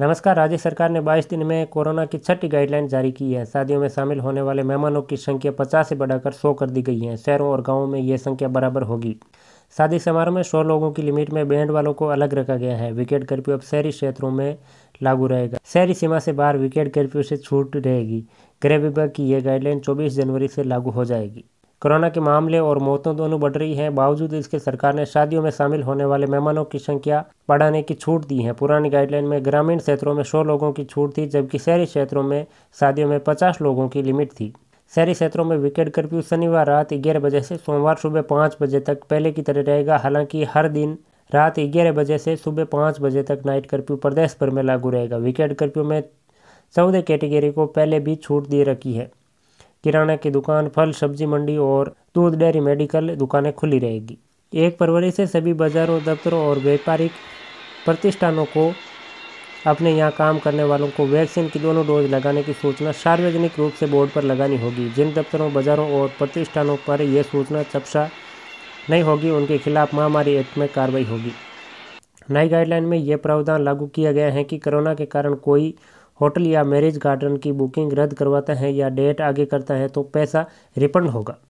नमस्कार राज्य सरकार ने 22 दिन में कोरोना की छठी गाइडलाइन जारी की है शादियों में शामिल होने वाले मेहमानों की संख्या पचास से बढ़ाकर सौ कर दी गई है शहरों और गांवों में यह संख्या बराबर होगी शादी समारोह में सौ लोगों की लिमिट में बैंड वालों को अलग रखा गया है विकेट कर्फ्यू अब शहरी क्षेत्रों में लागू रहेगा शहरी सीमा से बाहर विकेट कर्फ्यू से छूट रहेगी गृह विभाग की यह गाइडलाइन चौबीस जनवरी से लागू हो जाएगी कोरोना के मामले और मौतों दोनों बढ़ रही हैं बावजूद इसके सरकार ने शादियों में शामिल होने वाले मेहमानों की संख्या बढ़ाने की छूट दी है पुरानी गाइडलाइन में ग्रामीण क्षेत्रों में सौ लोगों की छूट थी जबकि शहरी क्षेत्रों में शादियों में पचास लोगों की लिमिट थी शहरी क्षेत्रों में विकेट कर्फ्यू शनिवार रात ग्यारह बजे से सोमवार सुबह पाँच बजे तक पहले की तरह रहेगा हालांकि हर दिन रात ग्यारह बजे से सुबह पाँच बजे तक नाइट कर्फ्यू प्रदेश भर में लागू रहेगा विकेट कर्फ्यू में चौदह कैटेगरी को पहले भी छूट दे रखी है किराना की दुकान फल सब्जी मंडी और दूध डेयरी मेडिकल दुकानें खुली रहेगी एक फरवरी से सभी बाज़ारों दफ्तरों और व्यापारिक प्रतिष्ठानों को अपने यहाँ काम करने वालों को वैक्सीन की दोनों डोज लगाने की सूचना सार्वजनिक रूप से बोर्ड पर लगानी होगी जिन दफ्तरों बाज़ारों और प्रतिष्ठानों पर यह सूचना चपसा नहीं होगी उनके खिलाफ महामारी एक्ट में कार्रवाई होगी नई गाइडलाइन में यह प्रावधान लागू किया गया है कि कोरोना के कारण कोई होटल या मैरिज गार्डन की बुकिंग रद्द करवाता है या डेट आगे करता है तो पैसा रिफंड होगा